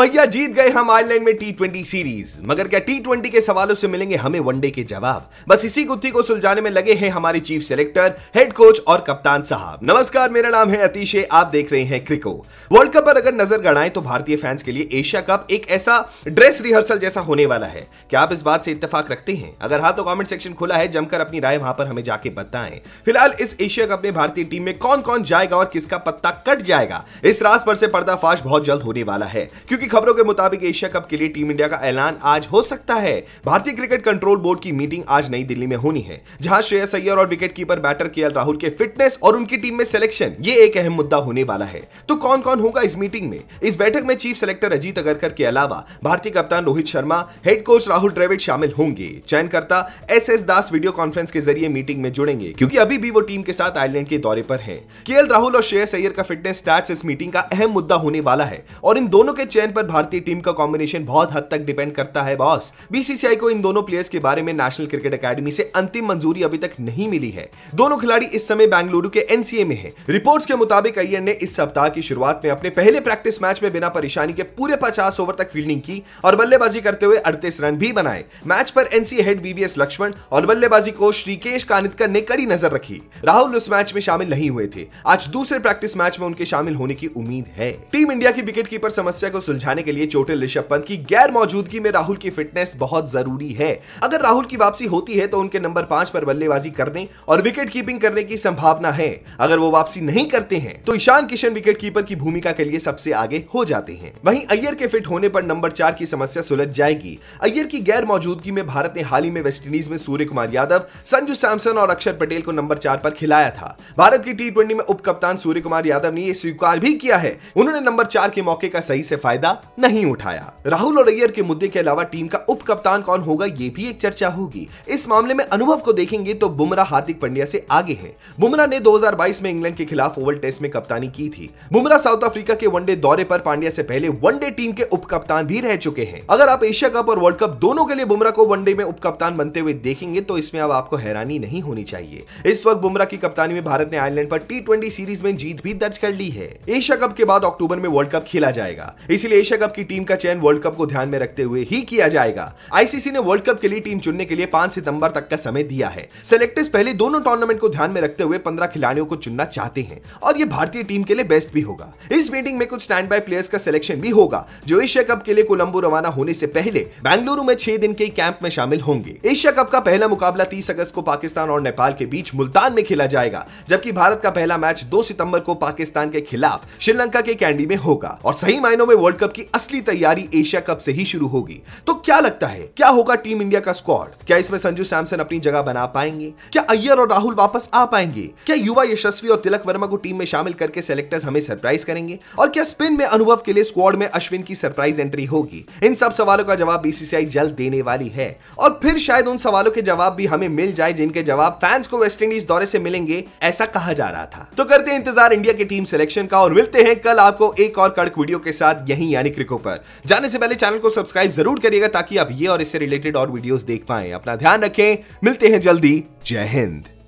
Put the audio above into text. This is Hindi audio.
भैया जीत गए हम आयरलैंड में टी ट्वेंटी सीरीज मगर क्या टी ट्वेंटी के सवालों से मिलेंगे हमें वनडे के जवाब बस इसी गुत्थी को सुलझाने में लगे हैं हमारे चीफ सेलेक्टर हेड कोच और कप्तान साहब नमस्कार मेरा नाम है अतीश आप देख रहे हैं क्रिको वर्ल्ड कप पर अगर नजर गड़ाएं तो भारतीय फैंस के लिए एशिया कप एक ऐसा ड्रेस रिहर्सल जैसा होने वाला है क्या आप इस बात से इतफाक रखते हैं अगर हाँ तो कॉमेंट सेक्शन खुला है जमकर अपनी राय वहां पर हमें जाके बताएं फिलहाल इस एशिया कप में भारतीय टीम में कौन कौन जाएगा और किसका पत्ता कट जाएगा इस रास पर से पर्दाफाश बहुत जल्द होने वाला है क्योंकि खबरों के मुताबिक एशिया कप के लिए टीम इंडिया का ऐलान आज हो सकता है भारतीय क्रिकेट कंट्रोल बोर्ड की मीटिंग आज नई दिल्ली में होनी है जहां श्रेयस अय्यर और विकेट कीपर बैटर के राहुल के फिटनेस और उनकी टीम में सिलेक्शन ये एक अहम मुद्दा होने वाला है तो कौन कौन होगा इस मीटिंग में इस बैठक में चीफ सिलेक्टर अजीत अगरकर के अलावा भारतीय कप्तान रोहित शर्मा हेड कोच राहुल द्रविड शामिल होंगे चयनकर्ता S S Das video conference के जरिए मीटिंग में जुड़ेंगे क्योंकि अभी भी वो टीम के साथ आयरलैंड के दौरे पर है के राहुल और श्रेयस अय्यर का फिटनेस स्टैट्स इस मीटिंग का अहम मुद्दा होने वाला है और इन दोनों के चयन पर पर भारतीय टीम का कॉम्बिनेशन बहुत हद तक डिपेंड करता है बॉस बीसीसीआई को इन दोनों प्लेयर्स के बारे में नेशनल क्रिकेट अकेडमी से अंतिम मंजूरी अभी तक नहीं मिली है दोनों खिलाड़ी इस समय बेंगलुरु के एनसीए में है रिपोर्ट के मुताबिक अय्यर ने इस सप्ताह की शुरुआत में अपने पहले प्रैक्टिस मैच में बिना परेशानी के पूरे पचास ओवर तक फील्डिंग की और बल्लेबाजी करते हुए अड़तीस रन भी बनाए मैच पर एनसीए हेड बीवीएस लक्ष्मण और बल्लेबाजी को श्रीकेश कानितकर ने कड़ी नजर रखी राहुल उस मैच में शामिल नहीं हुए थे आज दूसरे प्रैक्टिस मैच में उनके शामिल होने की उम्मीद है टीम इंडिया की विकेट कीपर समस्या को सुलझा समझाने के लिए चोटिल ऋषभ पंत की गैर मौजूदगी में राहुल की फिटनेस बहुत जरूरी है अगर राहुल की वापसी होती है तो उनके नंबर पांच पर बल्लेबाजी करने और विकेट कीपिंग करने की संभावना है अगर वो वापसी नहीं करते हैं तो ईशान किशन विकेट कीपर की भूमिका के लिए सबसे आगे हो जाते हैं वहीं अय्यर के फिट होने पर नंबर चार की समस्या सुलझ जाएगी अय्यर की गैर मौजूदगी में भारत ने हाल ही में वेस्टइंडीज में सूर्य कुमार यादव संजू सैमसन और अक्षर पटेल को नंबर चार पर खिलाया था भारत की टी में उप कप्तान सूर्य कुमार यादव ने यह स्वीकार भी किया है उन्होंने नंबर चार के मौके का सही से फायदा फायदा नहीं उठाया राहुल और अय्यर के मुद्दे के अलावा टीम का उप कप्तान कौन होगा ये भी एक चर्चा होगी इस मामले में अनुभव को देखेंगे तो बुमराह हार्दिक पांड्या से आगे है बुमराह ने 2022 में इंग्लैंड के खिलाफ ओवल टेस्ट में कप्तानी की थी बुमराह साउथ अफ्रीका के वनडे दौरे पर पांड्या से पहले वनडे टीम के उप कप्तान भी रह चुके हैं अगर आप एशिया कप और वर्ल्ड कप दोनों के लिए बुमराह को वनडे में उप कप्तान बनते हुए देखेंगे तो इसमें अब आपको हैरानी नहीं होनी चाहिए इस वक्त बुमराह की कप्तानी में भारत ने आयरलैंड पर टी सीरीज में जीत भी दर्ज कर ली है एशिया कप के बाद अक्टूबर में वर्ल्ड कप खेला जाएगा इसलिए एशिया कप की टीम का चयन वर्ल्ड कप को ध्यान में रखते हुए ही किया जाएगा आईसीसी ने वर्ल्ड कप के लिए टीम चुनने के लिए पांच सितंबर तक का समय दिया है सेलेक्टर्स पहले दोनों टूर्नामेंट को ध्यान में रखते हुए पंद्रह खिलाड़ियों को चुनना चाहते हैं और ये भारतीय टीम के लिए बेस्ट भी होगा इस मीटिंग में कुछ स्टैंड बाय प्लेयर्स का सिलेक्शन भी होगा जो एशिया कप के लिए कोलंबो रवाना होने से पहले बेंगलुरु में छह दिन के कैंप में शामिल होंगे एशिया कप का पहला मुकाबला तीस अगस्त को पाकिस्तान और नेपाल के बीच मुल्तान में खेला जाएगा जबकि भारत का पहला मैच दो सितंबर को पाकिस्तान के खिलाफ श्रीलंका के कैंडी में होगा और सही मायनों में वर्ल्ड कप कप की असली तैयारी एशिया कप से ही शुरू होगी तो क्या लगता है क्या होगा टीम इंडिया का स्क्वाड क्या इसमें संजू सैमसन अपनी जगह बना पाएंगे क्या अय्यर और राहुल वापस आ पाएंगे क्या युवा यशस्वी और तिलक वर्मा को टीम में शामिल करके सेलेक्टर्स हमें सरप्राइज करेंगे और क्या स्पिन में अनुभव के लिए स्क्वाड में अश्विन की सरप्राइज एंट्री होगी इन सब सवालों का जवाब बीसीसीआई जल्द देने वाली है और फिर शायद उन सवालों के जवाब भी हमें मिल जाए जिनके जवाब फैंस को वेस्ट इंडीज दौरे से मिलेंगे ऐसा कहा जा रहा था तो करते इंतजार इंडिया के टीम सिलेक्शन का और मिलते हैं कल आपको एक और कड़क वीडियो के साथ यही यानी क्रिको पर जाने से पहले चैनल को सब्सक्राइब जरूर करिएगा ताकि आप ये और इससे रिलेटेड और वीडियोस देख पाएं अपना ध्यान रखें मिलते हैं जल्दी जय हिंद